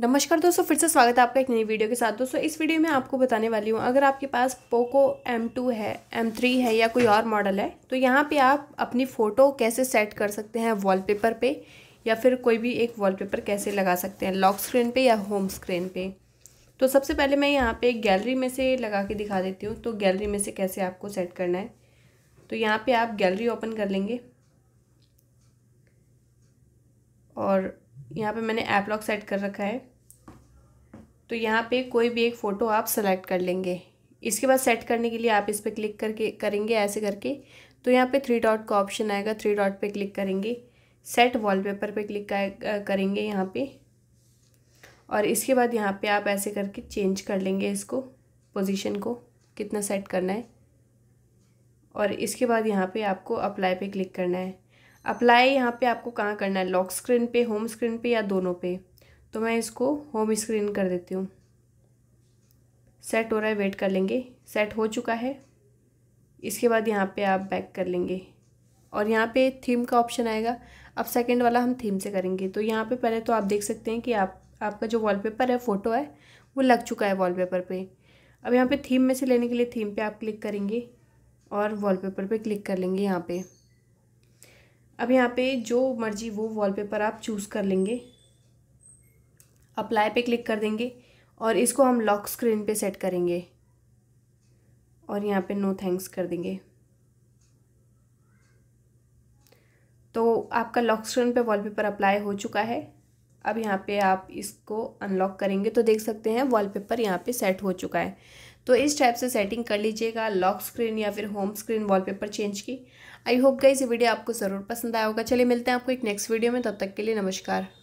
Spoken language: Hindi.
नमस्कार दोस्तों फिर से स्वागत है आपका एक नई वीडियो के साथ दोस्तों इस वीडियो में आपको बताने वाली हूँ अगर आपके पास पोको M2 है M3 है या कोई और मॉडल है तो यहाँ पे आप अपनी फ़ोटो कैसे सेट कर सकते हैं वॉलपेपर पे या फिर कोई भी एक वॉलपेपर कैसे लगा सकते हैं लॉक स्क्रीन पे या होम स्क्रीन पर तो सबसे पहले मैं यहाँ पर गैलरी में से लगा के दिखा देती हूँ तो गैलरी में से कैसे आपको सेट करना है तो यहाँ पर आप गैलरी ओपन कर लेंगे और यहाँ पे मैंने ऐप लॉक सेट कर रखा है तो यहाँ पे कोई भी एक फ़ोटो आप सेलेक्ट कर लेंगे इसके बाद सेट करने के लिए आप इस पर क्लिक करके करेंगे ऐसे करके तो यहाँ पे थ्री डॉट का ऑप्शन आएगा थ्री डॉट पे क्लिक करेंगे सेट वॉलपेपर पे क्लिक करेंगे यहाँ पे और इसके बाद यहाँ पे आप ऐसे करके चेंज कर लेंगे इसको पोजीशन को कितना सेट करना है और इसके बाद यहाँ पे आपको अप्लाई पे क्लिक करना है अप्लाई यहाँ पे आपको कहाँ करना है लॉक स्क्रीन पे होम स्क्रीन पे या दोनों पे तो मैं इसको होम स्क्रीन कर देती हूँ सेट हो रहा है वेट कर लेंगे सेट हो चुका है इसके बाद यहाँ पे आप बैक कर लेंगे और यहाँ पे थीम का ऑप्शन आएगा अब सेकंड वाला हम थीम से करेंगे तो यहाँ पे पहले तो आप देख सकते हैं कि आप आपका जो वॉलपेपर है फ़ोटो है वो लग चुका है वॉलपेपर पे अब यहाँ पे थीम में से लेने के लिए थीम पे आप क्लिक करेंगे और वॉलपेपर पे क्लिक कर लेंगे यहाँ पे अब यहाँ पे जो मर्जी वो वॉलपेपर आप चूज़ कर लेंगे अप्लाई पे क्लिक कर देंगे और इसको हम लॉक स्क्रीन पे सेट करेंगे और यहाँ पे नो थैंक्स कर देंगे तो आपका लॉक स्क्रीन पे वॉलपेपर अप्लाई हो चुका है अब यहाँ पे आप इसको अनलॉक करेंगे तो देख सकते हैं वॉलपेपर यहाँ पे सेट हो चुका है तो इस टाइप से सेटिंग कर लीजिएगा लॉक स्क्रीन या फिर होम स्क्रीन वॉलपेपर चेंज की आई होप गाइज ये वीडियो आपको ज़रूर पसंद आया होगा चलिए मिलते हैं आपको एक नेक्स्ट वीडियो में तब तक के लिए नमस्कार